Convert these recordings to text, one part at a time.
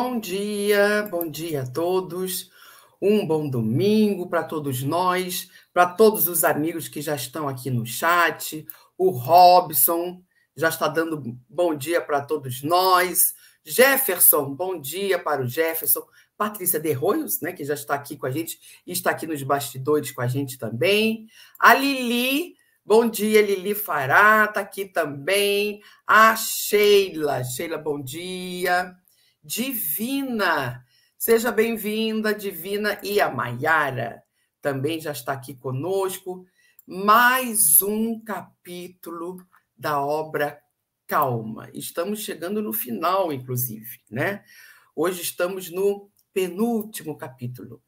Bom dia, bom dia a todos. Um bom domingo para todos nós, para todos os amigos que já estão aqui no chat. O Robson já está dando bom dia para todos nós. Jefferson, bom dia para o Jefferson. Patrícia Derroios, né, que já está aqui com a gente e está aqui nos bastidores com a gente também. A Lili, bom dia, Lili Fará, está aqui também. A Sheila, Sheila, bom dia. Divina. Seja bem-vinda, Divina, e a Maiara também já está aqui conosco. Mais um capítulo da obra Calma. Estamos chegando no final, inclusive, né? Hoje estamos no penúltimo capítulo.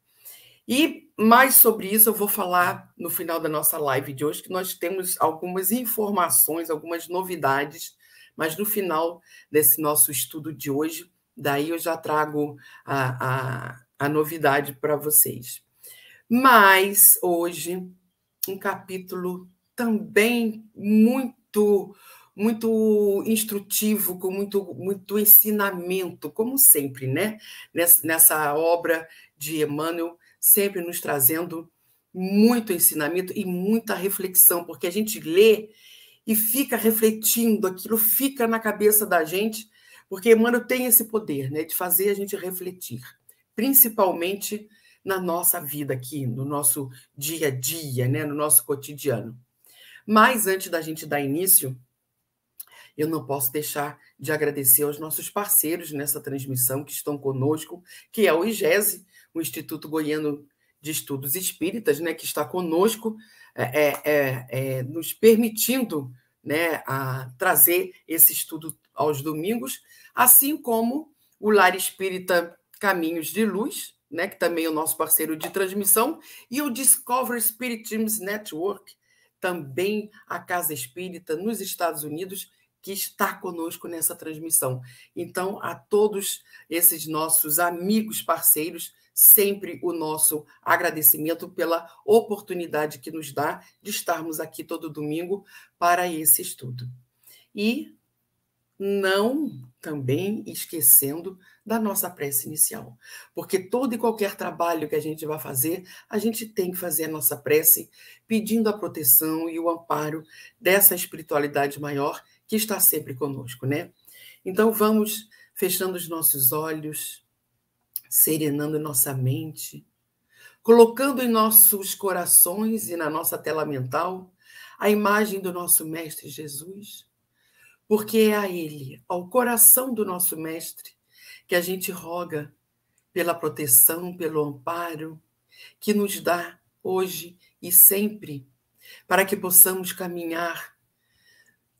E mais sobre isso eu vou falar no final da nossa live de hoje, que nós temos algumas informações, algumas novidades, mas no final desse nosso estudo de hoje Daí eu já trago a, a, a novidade para vocês. Mas hoje, um capítulo também muito muito instrutivo, com muito, muito ensinamento, como sempre, né? Nessa, nessa obra de Emmanuel, sempre nos trazendo muito ensinamento e muita reflexão, porque a gente lê e fica refletindo, aquilo fica na cabeça da gente porque Emmanuel tem esse poder né, de fazer a gente refletir, principalmente na nossa vida aqui, no nosso dia a dia, né, no nosso cotidiano. Mas antes da gente dar início, eu não posso deixar de agradecer aos nossos parceiros nessa transmissão que estão conosco, que é o IGESE, o Instituto Goiano de Estudos Espíritas, né, que está conosco, é, é, é, é nos permitindo né, a trazer esse estudo aos domingos, assim como o Lar Espírita Caminhos de Luz, né, que também é o nosso parceiro de transmissão, e o Discover Spiritism Network, também a Casa Espírita nos Estados Unidos, que está conosco nessa transmissão. Então, a todos esses nossos amigos, parceiros, sempre o nosso agradecimento pela oportunidade que nos dá de estarmos aqui todo domingo para esse estudo. E não também esquecendo da nossa prece inicial. Porque todo e qualquer trabalho que a gente vai fazer, a gente tem que fazer a nossa prece pedindo a proteção e o amparo dessa espiritualidade maior que está sempre conosco, né? Então vamos fechando os nossos olhos, serenando nossa mente, colocando em nossos corações e na nossa tela mental a imagem do nosso mestre Jesus porque é a Ele, ao coração do nosso Mestre, que a gente roga pela proteção, pelo amparo que nos dá hoje e sempre, para que possamos caminhar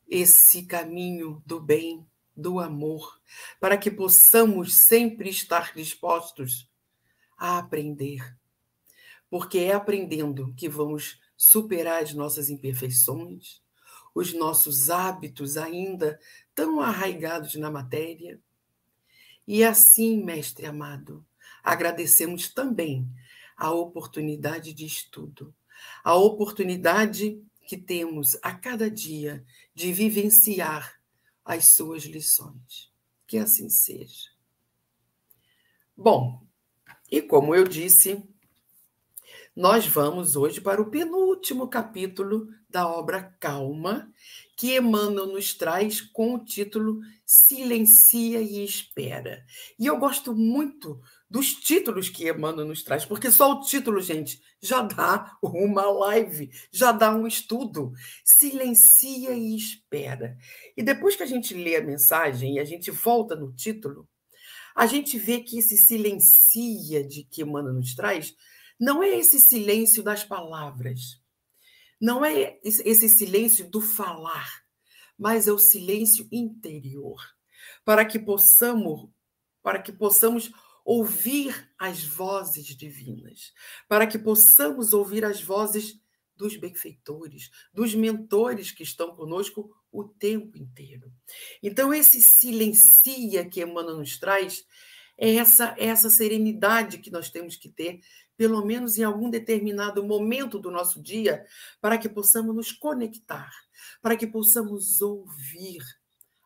esse caminho do bem, do amor, para que possamos sempre estar dispostos a aprender. Porque é aprendendo que vamos superar as nossas imperfeições, os nossos hábitos ainda tão arraigados na matéria. E assim, mestre amado, agradecemos também a oportunidade de estudo, a oportunidade que temos a cada dia de vivenciar as suas lições. Que assim seja. Bom, e como eu disse, nós vamos hoje para o penúltimo capítulo da obra Calma, que Emmanuel nos traz com o título Silencia e Espera. E eu gosto muito dos títulos que Emmanuel nos traz, porque só o título, gente, já dá uma live, já dá um estudo. Silencia e espera. E depois que a gente lê a mensagem e a gente volta no título, a gente vê que esse silencia de que Emmanuel nos traz não é esse silêncio das palavras, não é esse silêncio do falar, mas é o silêncio interior, para que possamos, para que possamos ouvir as vozes divinas, para que possamos ouvir as vozes dos benfeitores, dos mentores que estão conosco o tempo inteiro. Então, esse silencia que Emmanuel nos traz é essa, é essa serenidade que nós temos que ter pelo menos em algum determinado momento do nosso dia, para que possamos nos conectar, para que possamos ouvir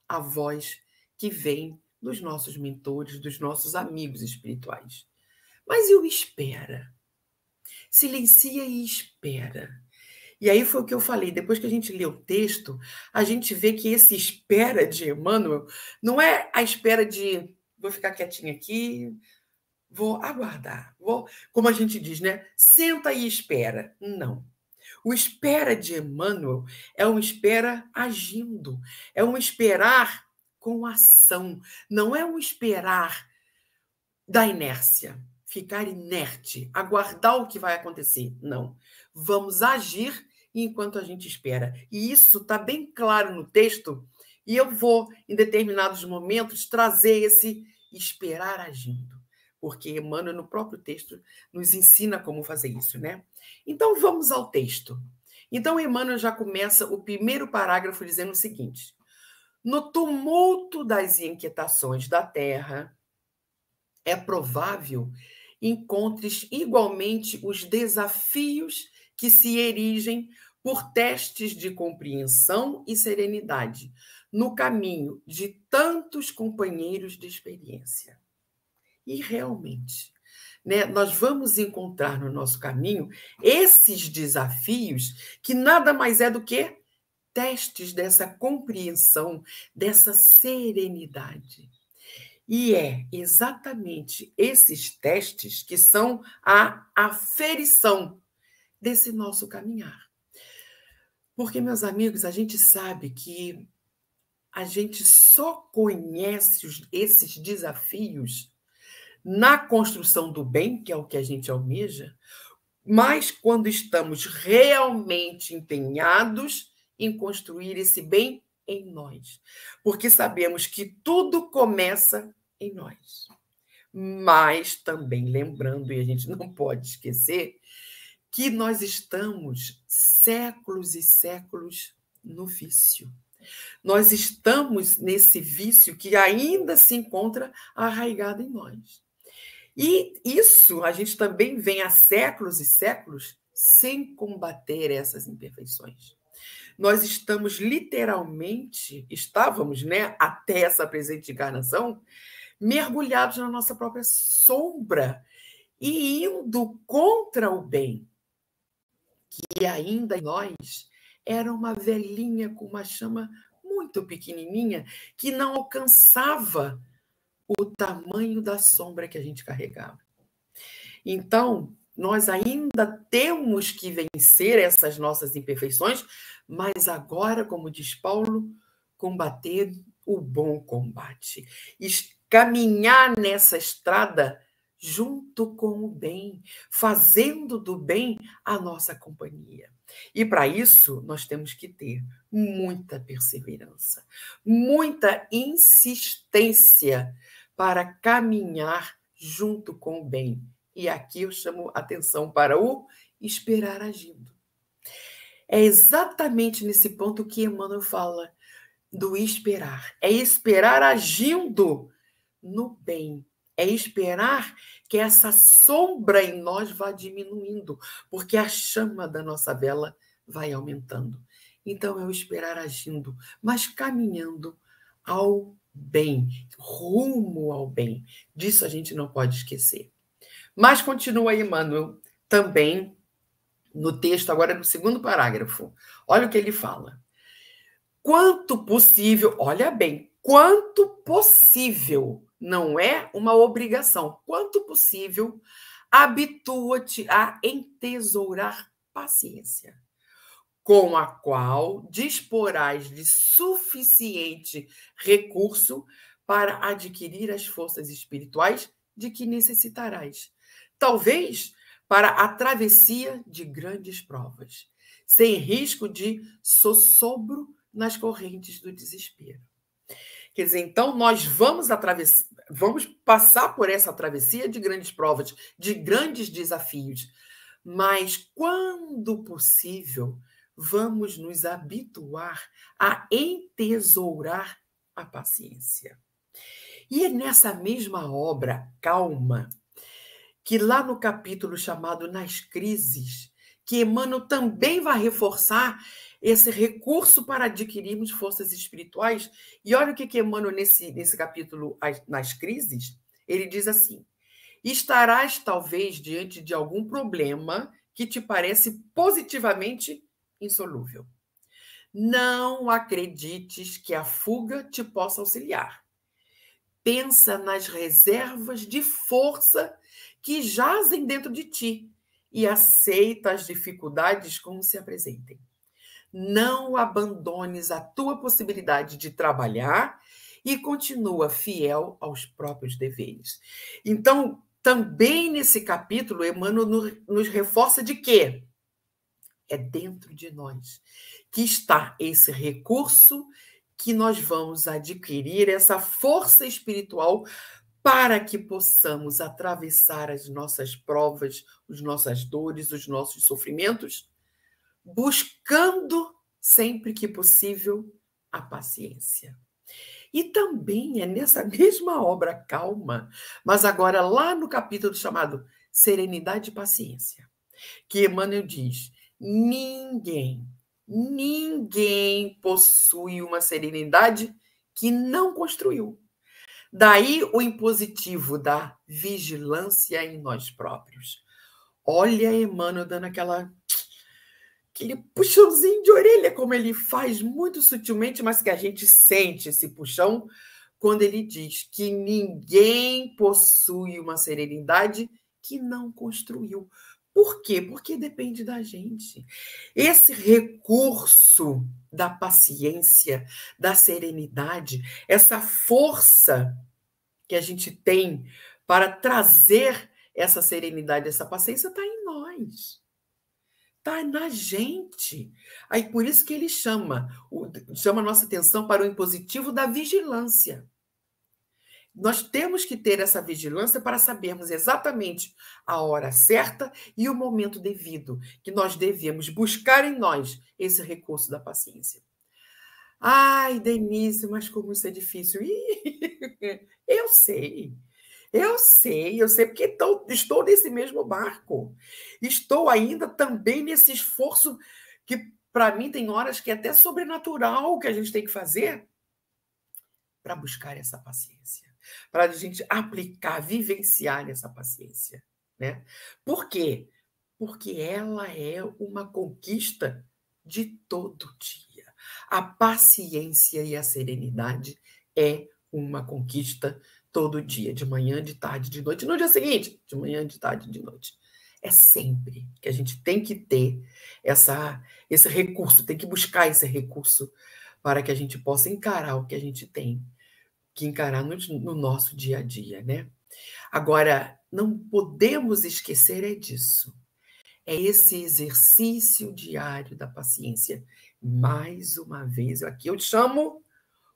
a voz que vem dos nossos mentores, dos nossos amigos espirituais. Mas eu espera. Silencia e espera. E aí foi o que eu falei. Depois que a gente lê o texto, a gente vê que esse espera de Emmanuel não é a espera de vou ficar quietinho aqui, Vou aguardar. Vou, como a gente diz, né? Senta e espera. Não. O espera de Emmanuel é um espera agindo, é um esperar com ação, não é um esperar da inércia, ficar inerte, aguardar o que vai acontecer. Não. Vamos agir enquanto a gente espera. E isso está bem claro no texto, e eu vou, em determinados momentos, trazer esse esperar agindo porque Emmanuel, no próprio texto, nos ensina como fazer isso, né? Então, vamos ao texto. Então, Emmanuel já começa o primeiro parágrafo dizendo o seguinte: No tumulto das inquietações da terra, é provável encontres igualmente os desafios que se erigem por testes de compreensão e serenidade no caminho de tantos companheiros de experiência. E realmente, né, nós vamos encontrar no nosso caminho esses desafios que nada mais é do que testes dessa compreensão, dessa serenidade. E é exatamente esses testes que são a aferição desse nosso caminhar. Porque, meus amigos, a gente sabe que a gente só conhece esses desafios na construção do bem, que é o que a gente almeja, mas quando estamos realmente empenhados em construir esse bem em nós. Porque sabemos que tudo começa em nós. Mas também lembrando, e a gente não pode esquecer, que nós estamos séculos e séculos no vício. Nós estamos nesse vício que ainda se encontra arraigado em nós. E isso a gente também vem há séculos e séculos sem combater essas imperfeições. Nós estamos literalmente, estávamos, né, até essa presente encarnação, mergulhados na nossa própria sombra e indo contra o bem, que ainda em nós era uma velhinha com uma chama muito pequenininha que não alcançava o tamanho da sombra que a gente carregava. Então, nós ainda temos que vencer essas nossas imperfeições, mas agora, como diz Paulo, combater o bom combate, caminhar nessa estrada junto com o bem, fazendo do bem a nossa companhia. E para isso, nós temos que ter muita perseverança, muita insistência para caminhar junto com o bem. E aqui eu chamo atenção para o esperar agindo. É exatamente nesse ponto que Emmanuel fala do esperar. É esperar agindo no bem. É esperar que essa sombra em nós vá diminuindo, porque a chama da nossa vela vai aumentando. Então, é o esperar agindo, mas caminhando ao bem, rumo ao bem. Disso a gente não pode esquecer. Mas continua aí, Emmanuel, também no texto, agora no segundo parágrafo. Olha o que ele fala. Quanto possível, olha bem, quanto possível, não é uma obrigação, quanto possível, habitua-te a entesourar paciência com a qual disporás de suficiente recurso para adquirir as forças espirituais de que necessitarás, talvez para a travessia de grandes provas, sem risco de sossobro nas correntes do desespero. Quer dizer, então nós vamos atravessar, vamos passar por essa travessia de grandes provas, de grandes desafios, mas quando possível, vamos nos habituar a entesourar a paciência. E é nessa mesma obra, Calma, que lá no capítulo chamado Nas Crises, que Emmanuel também vai reforçar esse recurso para adquirirmos forças espirituais. E olha o que, Emmanuel, nesse, nesse capítulo, Nas Crises, ele diz assim: estarás talvez diante de algum problema que te parece positivamente insolúvel. Não acredites que a fuga te possa auxiliar. Pensa nas reservas de força que jazem dentro de ti e aceita as dificuldades como se apresentem. Não abandones a tua possibilidade de trabalhar e continua fiel aos próprios deveres. Então, também nesse capítulo, Emmanuel nos reforça de quê? é dentro de nós que está esse recurso que nós vamos adquirir essa força espiritual para que possamos atravessar as nossas provas, as nossas dores, os nossos sofrimentos, buscando sempre que possível a paciência. E também é nessa mesma obra calma, mas agora lá no capítulo chamado Serenidade e Paciência, que Emmanuel diz: Ninguém, ninguém possui uma serenidade que não construiu. Daí o impositivo da vigilância em nós próprios. Olha Emmanuel dando aquela aquele puxãozinho de orelha, como ele faz muito sutilmente, mas que a gente sente esse puxão quando ele diz que ninguém possui uma serenidade que não construiu. Por quê? Porque depende da gente. Esse recurso da paciência, da serenidade, essa força que a gente tem para trazer essa serenidade, essa paciência, está em nós. Está na gente. Aí por isso que ele chama, chama a nossa atenção para o impositivo da vigilância. Nós temos que ter essa vigilância para sabermos exatamente a hora certa e o momento devido, que nós devemos buscar em nós esse recurso da paciência. Ai, Denise, mas como isso é difícil. Ih, eu sei, eu sei, eu sei, porque tô, estou nesse mesmo barco. Estou ainda também nesse esforço que, para mim, tem horas que é até sobrenatural que a gente tem que fazer para buscar essa paciência para a gente aplicar, vivenciar essa paciência. Né? Por quê? Porque ela é uma conquista de todo dia. A paciência e a serenidade é uma conquista todo dia, de manhã, de tarde, de noite, no dia seguinte, de manhã, de tarde, de noite. É sempre que a gente tem que ter essa, esse recurso, tem que buscar esse recurso para que a gente possa encarar o que a gente tem que encarar no, nosso dia a dia, né? Agora, não podemos esquecer é disso. É esse exercício diário da paciência. Mais uma vez, aqui eu chamo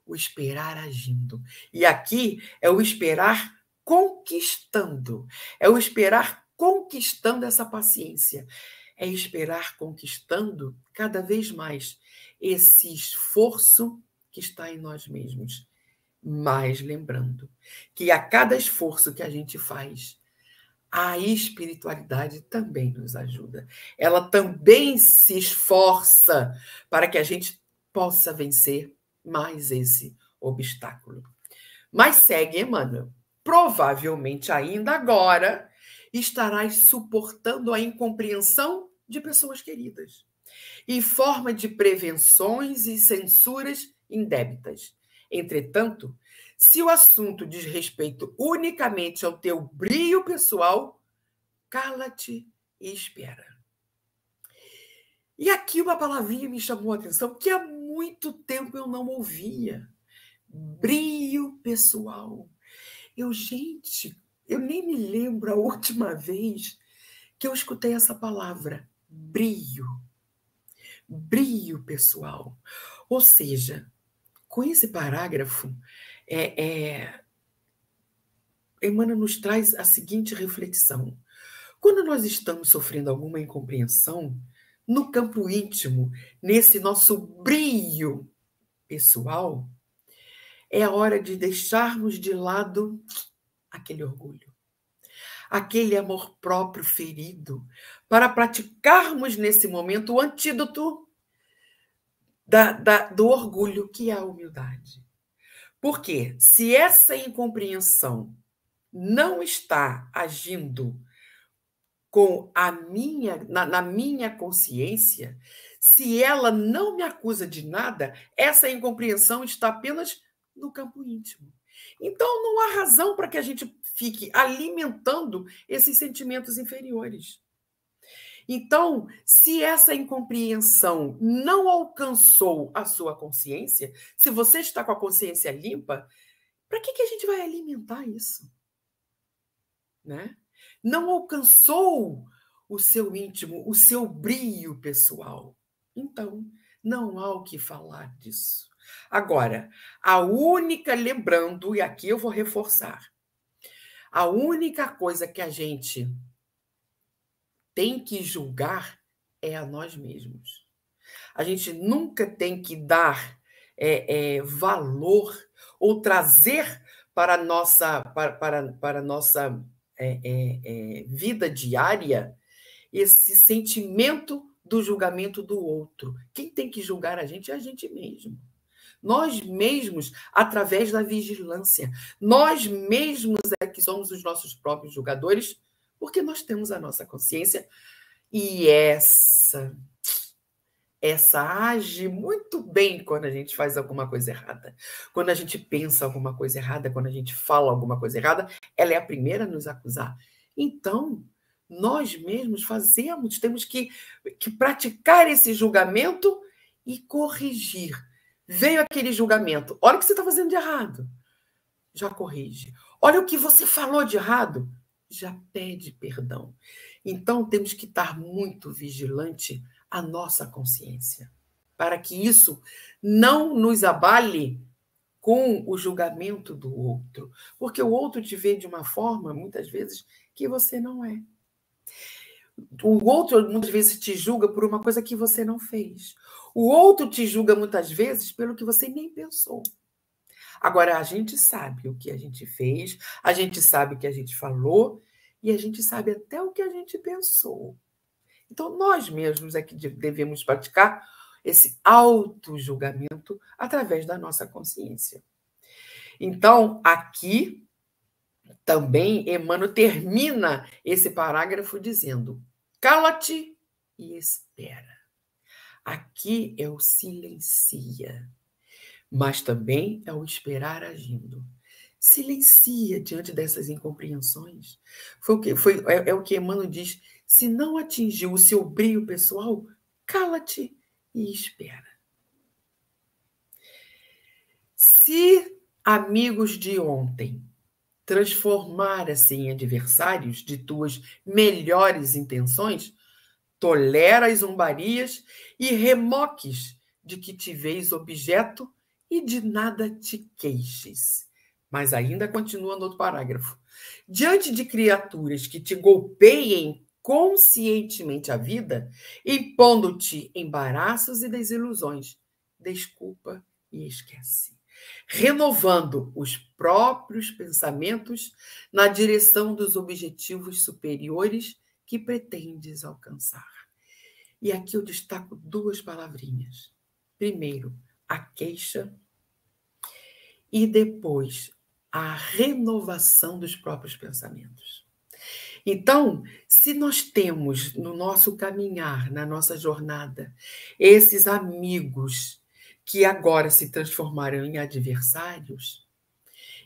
o esperar agindo. E aqui é o esperar conquistando. É o esperar conquistando essa paciência. É esperar conquistando cada vez mais esse esforço que está em nós mesmos mas lembrando que a cada esforço que a gente faz, a espiritualidade também nos ajuda. Ela também se esforça para que a gente possa vencer mais esse obstáculo. Mas segue Emmanuel. Provavelmente ainda agora estarás suportando a incompreensão de pessoas queridas, em forma de prevenções e censuras indébitas Entretanto, se o assunto diz respeito unicamente ao teu brio pessoal, cala-te e espera. E aqui uma palavrinha me chamou a atenção que há muito tempo eu não ouvia. Brio pessoal. Eu, gente, eu nem me lembro a última vez que eu escutei essa palavra, brio. Brio pessoal. Ou seja, com esse parágrafo, é, é, Emmanuel nos traz a seguinte reflexão. Quando nós estamos sofrendo alguma incompreensão, no campo íntimo, nesse nosso brilho pessoal, é a hora de deixarmos de lado aquele orgulho, aquele amor próprio ferido, para praticarmos nesse momento o antídoto da, da, do orgulho que é a humildade. Porque se essa incompreensão não está agindo com a minha na, na, minha consciência, se ela não me acusa de nada, essa incompreensão está apenas no campo íntimo. Então não há razão para que a gente fique alimentando esses sentimentos inferiores. Então, se essa incompreensão não alcançou a sua consciência, se você está com a consciência limpa, para que, que a gente vai alimentar isso? Né? Não alcançou o seu íntimo, o seu brilho pessoal. Então, não há o que falar disso. Agora, a única, lembrando, e aqui eu vou reforçar, a única coisa que a gente tem que julgar é a nós mesmos. A gente nunca tem que dar é, é, valor ou trazer para a nossa, para, para, para nossa é, é, é, vida diária esse sentimento do julgamento do outro. Quem tem que julgar a gente é a gente mesmo. Nós mesmos, através da vigilância, nós mesmos é que somos os nossos próprios julgadores porque nós temos a nossa consciência e essa essa age muito bem quando a gente faz alguma coisa errada. Quando a gente pensa alguma coisa errada, quando a gente fala alguma coisa errada, ela é a primeira a nos acusar. Então, nós mesmos fazemos, temos que, que praticar esse julgamento e corrigir. Veio aquele julgamento. Olha o que você está fazendo de errado. Já corrige. Olha o que você falou de errado já pede perdão. Então, temos que estar muito vigilante a nossa consciência, para que isso não nos abale com o julgamento do outro, porque o outro te vê de uma forma, muitas vezes, que você não é. O outro, muitas vezes, te julga por uma coisa que você não fez. O outro te julga, muitas vezes, pelo que você nem pensou. Agora, a gente sabe o que a gente fez, a gente sabe o que a gente falou e a gente sabe até o que a gente pensou. Então, nós mesmos é que devemos praticar esse auto-julgamento através da nossa consciência. Então, aqui também Emmanuel termina esse parágrafo dizendo: cala-te e espera. Aqui é o silencia mas também é o esperar agindo. Silencia diante dessas incompreensões. Foi o que, foi, é, é o que Emmanuel diz: se não atingiu o seu brilho pessoal, cala-te e espera. Se amigos de ontem transformaram se em adversários de tuas melhores intenções, tolera as zombarias e remoques de que te vês objeto e de nada te queixes. Mas ainda continua no outro parágrafo. Diante de criaturas que te golpeiem conscientemente a vida, impondo-te embaraços e desilusões, desculpa e esquece. Renovando os próprios pensamentos na direção dos objetivos superiores que pretendes alcançar. E aqui eu destaco duas palavrinhas. Primeiro, a queixa e depois a renovação dos próprios pensamentos. Então, se nós temos no nosso caminhar, na nossa jornada, esses amigos que agora se transformaram em adversários,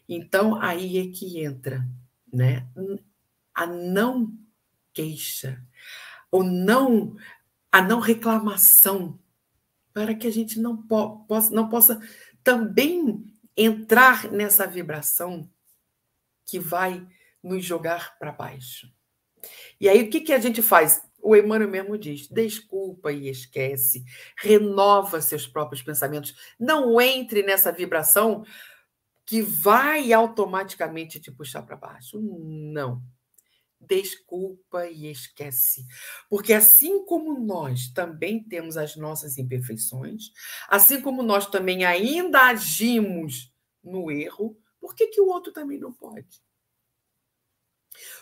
então aí é que entra né, a não queixa, ou não, a não reclamação para que a gente não, po possa, não possa também entrar nessa vibração que vai nos jogar para baixo. E aí o que, que a gente faz? O Emmanuel mesmo diz: desculpa e esquece, renova seus próprios pensamentos, não entre nessa vibração que vai automaticamente te puxar para baixo. Não desculpa e esquece. Porque assim como nós também temos as nossas imperfeições, assim como nós também ainda agimos no erro, por que, que o outro também não pode?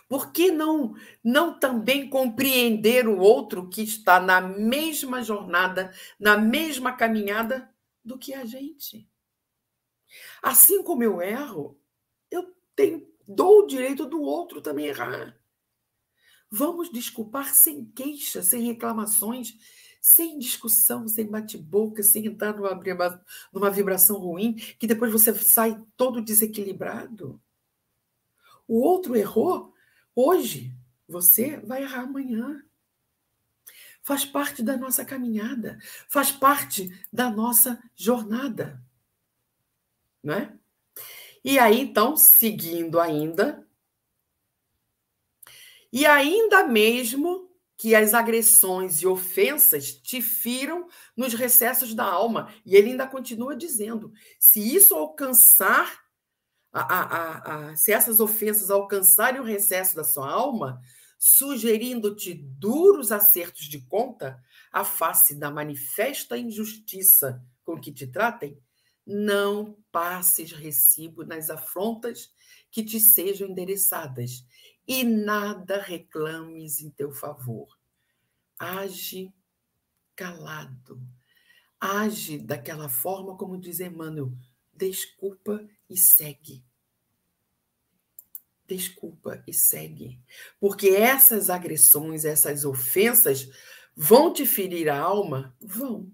Por que não, não também compreender o outro que está na mesma jornada, na mesma caminhada do que a gente? Assim como eu erro, eu tenho, dou o direito do outro também errar. Vamos desculpar sem queixas, sem reclamações, sem discussão, sem bate-boca, sem entrar numa, numa vibração ruim, que depois você sai todo desequilibrado. O outro errou hoje, você vai errar amanhã. Faz parte da nossa caminhada, faz parte da nossa jornada. Não é? E aí, então, seguindo ainda, e ainda mesmo que as agressões e ofensas te firam nos recessos da alma. E ele ainda continua dizendo: se isso alcançar, a, a, a, se essas ofensas alcançarem o recesso da sua alma, sugerindo-te duros acertos de conta, a face da manifesta injustiça com que te tratem, não passes recibo nas afrontas que te sejam endereçadas, e nada reclames em teu favor. Age calado. Age daquela forma como diz Emmanuel, desculpa e segue. Desculpa e segue. Porque essas agressões, essas ofensas vão te ferir a alma? Vão.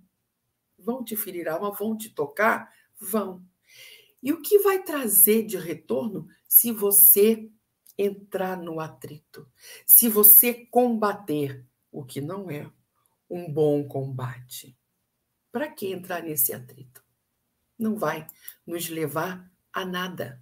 Vão te ferir a alma, vão te tocar? Vão. E o que vai trazer de retorno se você entrar no atrito, se você combater o que não é um bom combate, para que entrar nesse atrito? Não vai nos levar a nada.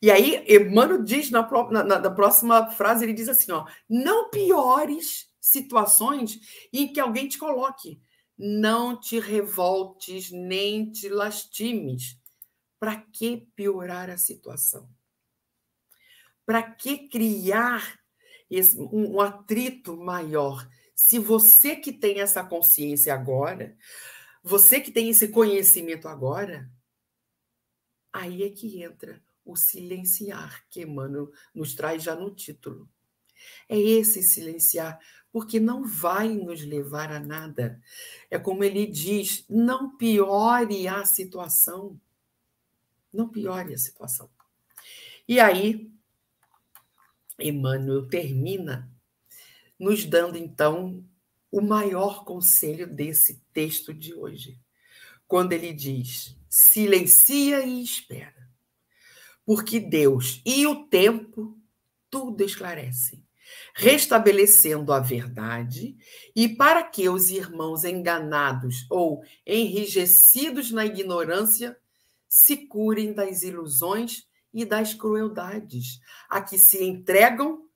E aí, Emmanuel diz na, na, na, na próxima frase, ele diz assim: ó, não piores situações em que alguém te coloque. Não te revoltes nem te lastimes. Para que piorar a situação? Para que criar esse, um, um atrito maior? Se você que tem essa consciência agora, você que tem esse conhecimento agora, aí é que entra o silenciar que Emmanuel nos traz já no título. É esse silenciar, porque não vai nos levar a nada. É como ele diz: não piore a situação. Não piore a situação. E aí, Emmanuel termina nos dando então o maior conselho desse texto de hoje, quando ele diz: silencia e espera, porque Deus e o tempo tudo esclarecem, restabelecendo a verdade, e para que os irmãos enganados ou enrijecidos na ignorância se curem das ilusões e das crueldades a que se entregam,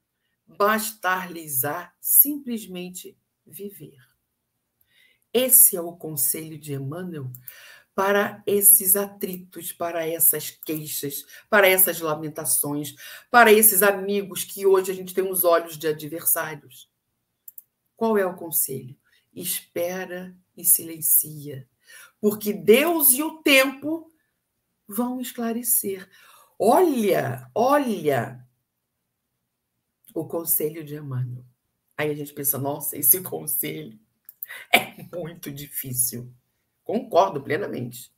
bastar lhes a simplesmente viver. Esse é o conselho de Emmanuel para esses atritos, para essas queixas, para essas lamentações, para esses amigos que hoje a gente tem os olhos de adversários. Qual é o conselho? Espera e silencia, porque Deus e o tempo vão esclarecer. Olha, olha o conselho de Emmanuel. Aí a gente pensa, nossa, esse conselho é muito difícil. Concordo plenamente.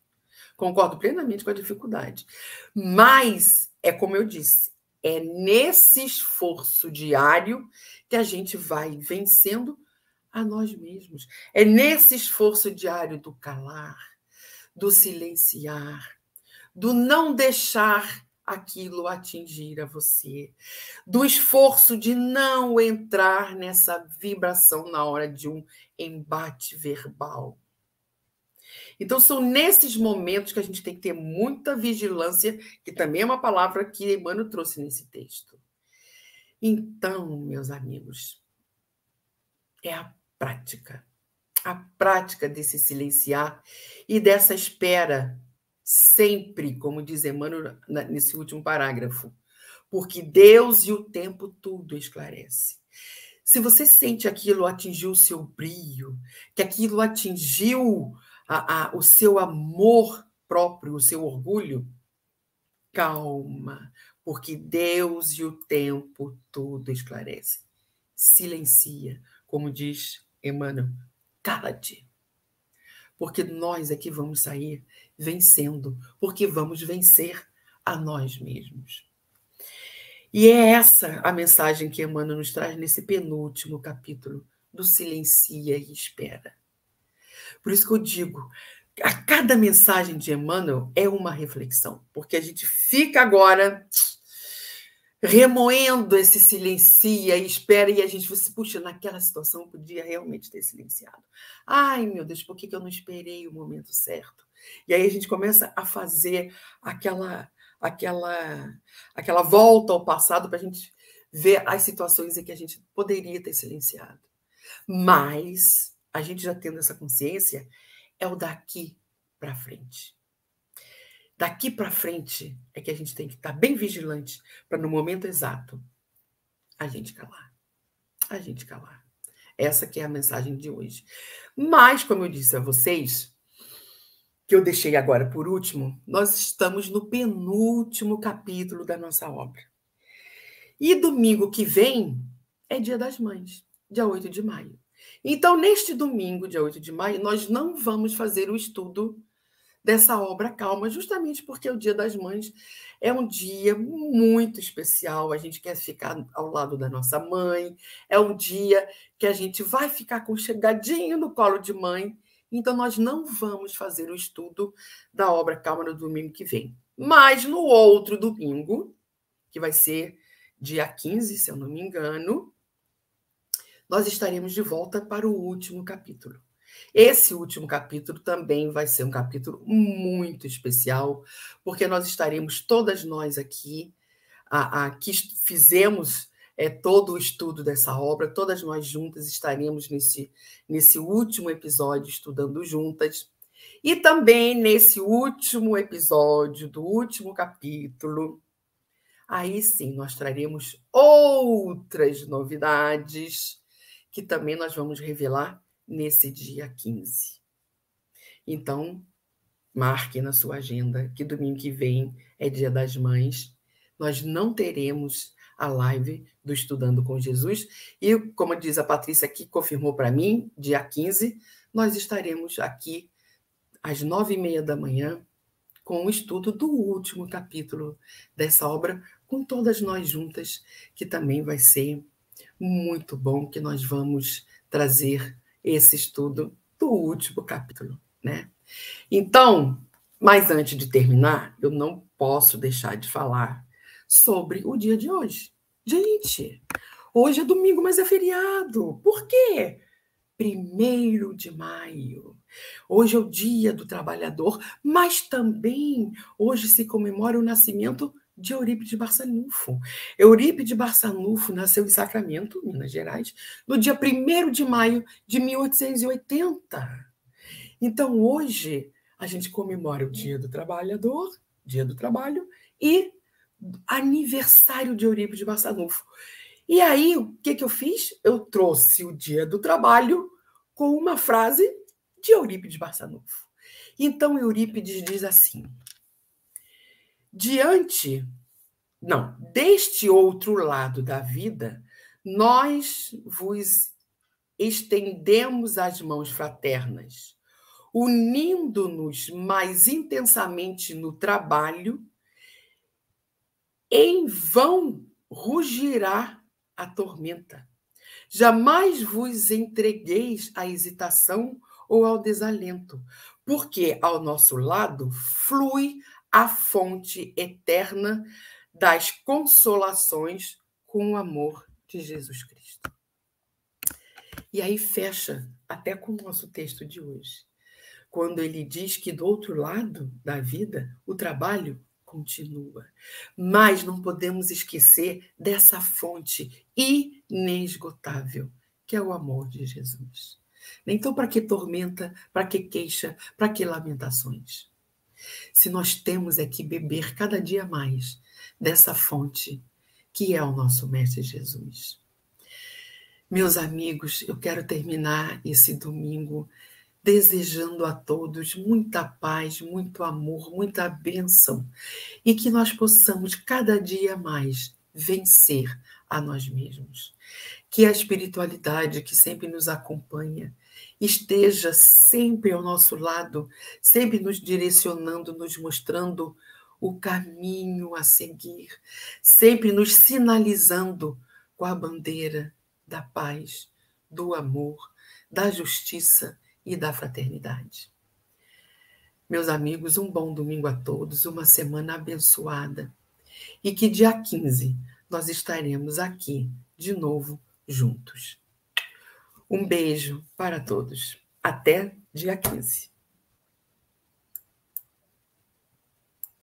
Concordo plenamente com a dificuldade. Mas, é como eu disse, é nesse esforço diário que a gente vai vencendo a nós mesmos. É nesse esforço diário do calar, do silenciar, do não deixar aquilo atingir a você, do esforço de não entrar nessa vibração na hora de um embate verbal. Então, são nesses momentos que a gente tem que ter muita vigilância, que também é uma palavra que Emmanuel trouxe nesse texto. Então, meus amigos, é a prática. A prática desse silenciar e dessa espera sempre, como diz Emmanuel nesse último parágrafo, porque Deus e o tempo tudo esclarece. Se você sente aquilo atingiu o seu brilho, que aquilo atingiu a, a, o seu amor próprio, o seu orgulho, calma, porque Deus e o tempo tudo esclarece. Silencia, como diz Emmanuel, cala-te porque nós é que vamos sair vencendo, porque vamos vencer a nós mesmos. E é essa a mensagem que Emmanuel nos traz nesse penúltimo capítulo do Silencia e Espera. Por isso que eu digo, a cada mensagem de Emmanuel é uma reflexão, porque a gente fica agora remoendo esse silencia e espera, e a gente se puxa, naquela situação eu podia realmente ter silenciado. Ai, meu Deus, por que, que eu não esperei o momento certo? E aí a gente começa a fazer aquela aquela aquela volta ao passado para a gente ver as situações em que a gente poderia ter silenciado. Mas a gente já tendo essa consciência, é o daqui para frente. Daqui para frente é que a gente tem que estar tá bem vigilante para no momento exato a gente calar. A gente calar. Essa que é a mensagem de hoje. Mas, como eu disse a vocês, que eu deixei agora por último, nós estamos no penúltimo capítulo da nossa obra. E domingo que vem é Dia das Mães, dia 8 de maio. Então, neste domingo, dia 8 de maio, nós não vamos fazer o estudo dessa obra calma, justamente porque o Dia das Mães é um dia muito especial. A gente quer ficar ao lado da nossa mãe, é um dia que a gente vai ficar com chegadinho no colo de mãe. Então, nós não vamos fazer o estudo da obra calma no domingo que vem. Mas no outro domingo, que vai ser dia 15, se eu não me engano, nós estaremos de volta para o último capítulo. Esse último capítulo também vai ser um capítulo muito especial, porque nós estaremos todas nós aqui, a, a que fizemos é, todo o estudo dessa obra, todas nós juntas estaremos nesse, nesse último episódio estudando juntas. E também nesse último episódio, do último capítulo, aí sim nós traremos outras novidades que também nós vamos revelar nesse dia 15. Então, marque na sua agenda que domingo que vem é Dia das Mães. Nós não teremos a live do Estudando com Jesus. E, como diz a Patrícia que confirmou para mim, dia 15, nós estaremos aqui às nove e meia da manhã com o estudo do último capítulo dessa obra, com todas nós juntas, que também vai ser muito bom, que nós vamos trazer esse estudo do último capítulo, né? Então, mas antes de terminar, eu não posso deixar de falar sobre o dia de hoje. Gente, hoje é domingo, mas é feriado. Por quê? Primeiro de maio. Hoje é o dia do trabalhador, mas também hoje se comemora o nascimento de Eurípides Barçanufo. Eurípides Barçanufo nasceu em Sacramento, Minas Gerais, no dia 1 de maio de 1880. Então, hoje, a gente comemora o Dia do Trabalhador, Dia do Trabalho, e aniversário de Eurípides Barçanufo. E aí, o que, que eu fiz? Eu trouxe o Dia do Trabalho com uma frase de Eurípides Barçanufo. Então, Eurípides diz assim: Diante, não, deste outro lado da vida, nós vos estendemos as mãos fraternas, unindo-nos mais intensamente no trabalho, em vão rugirá a tormenta. Jamais vos entregueis à hesitação ou ao desalento, porque ao nosso lado flui a fonte eterna das consolações com o amor de Jesus Cristo. E aí fecha até com o nosso texto de hoje, quando ele diz que do outro lado da vida, o trabalho continua. Mas não podemos esquecer dessa fonte inesgotável, que é o amor de Jesus. Então, para que tormenta, para que queixa, para que lamentações? Se nós temos é que beber cada dia mais dessa fonte que é o nosso Mestre Jesus. Meus amigos, eu quero terminar esse domingo desejando a todos muita paz, muito amor, muita bênção e que nós possamos cada dia mais vencer a nós mesmos. Que a espiritualidade que sempre nos acompanha esteja sempre ao nosso lado, sempre nos direcionando, nos mostrando o caminho a seguir, sempre nos sinalizando com a bandeira da paz, do amor, da justiça e da fraternidade. Meus amigos, um bom domingo a todos, uma semana abençoada. E que dia 15 nós estaremos aqui de novo juntos. Um beijo para todos. Até dia 15.